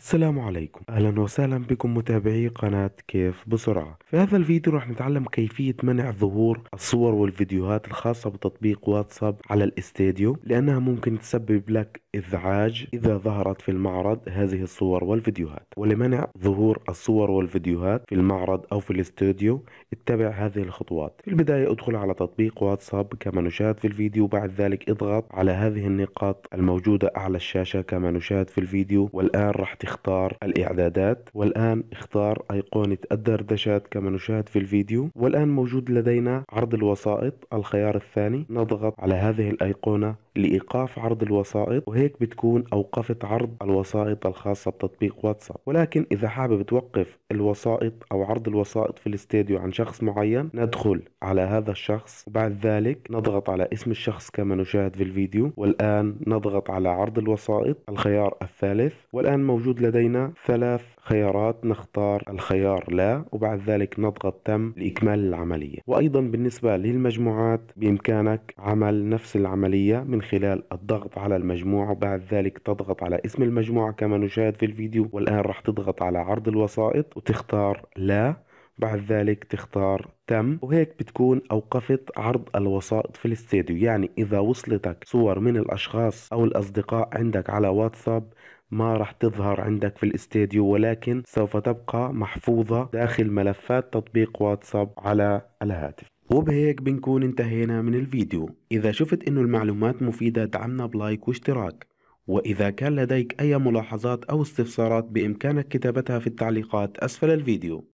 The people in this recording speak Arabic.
السلام عليكم اهلا وسهلا بكم متابعي قناة كيف بسرعة في هذا الفيديو راح نتعلم كيفية منع ظهور الصور والفيديوهات الخاصة بتطبيق واتساب على الاستديو لانها ممكن تسبب لك ازعاج اذا ظهرت في المعرض هذه الصور والفيديوهات ولمنع ظهور الصور والفيديوهات في المعرض او في الاستوديو اتبع هذه الخطوات في البداية ادخل على تطبيق واتساب كما نشاهد في الفيديو بعد ذلك اضغط على هذه النقاط الموجودة اعلى الشاشة كما نشاهد في الفيديو والان راح اختار الإعدادات والآن اختار أيقونة الدردشات كما نشاهد في الفيديو والآن موجود لدينا عرض الوسائط الخيار الثاني نضغط على هذه الأيقونة لإيقاف عرض الوسائط وهيك بتكون أوقفت عرض الوسائط الخاصة بتطبيق واتساب ولكن إذا حابب توقف الوسائط أو عرض الوسائط في الاستديو عن شخص معين ندخل على هذا الشخص وبعد ذلك نضغط على اسم الشخص كما نشاهد في الفيديو والآن نضغط على عرض الوسائط الخيار الثالث والآن موجود لدينا ثلاث خيارات نختار الخيار لا وبعد ذلك نضغط تم لإكمال العملية وأيضا بالنسبة للمجموعات بإمكانك عمل نفس العملية من من خلال الضغط على المجموعة وبعد ذلك تضغط على اسم المجموعة كما نشاهد في الفيديو والآن راح تضغط على عرض الوسائط وتختار لا بعد ذلك تختار تم وهيك بتكون أوقفت عرض الوسائط في الاستديو يعني إذا وصلتك صور من الأشخاص أو الأصدقاء عندك على واتساب ما راح تظهر عندك في الاستديو ولكن سوف تبقى محفوظة داخل ملفات تطبيق واتساب على الهاتف وبهيك بنكون انتهينا من الفيديو إذا شفت أنه المعلومات مفيدة دعمنا بلايك واشتراك وإذا كان لديك أي ملاحظات أو استفسارات بإمكانك كتابتها في التعليقات أسفل الفيديو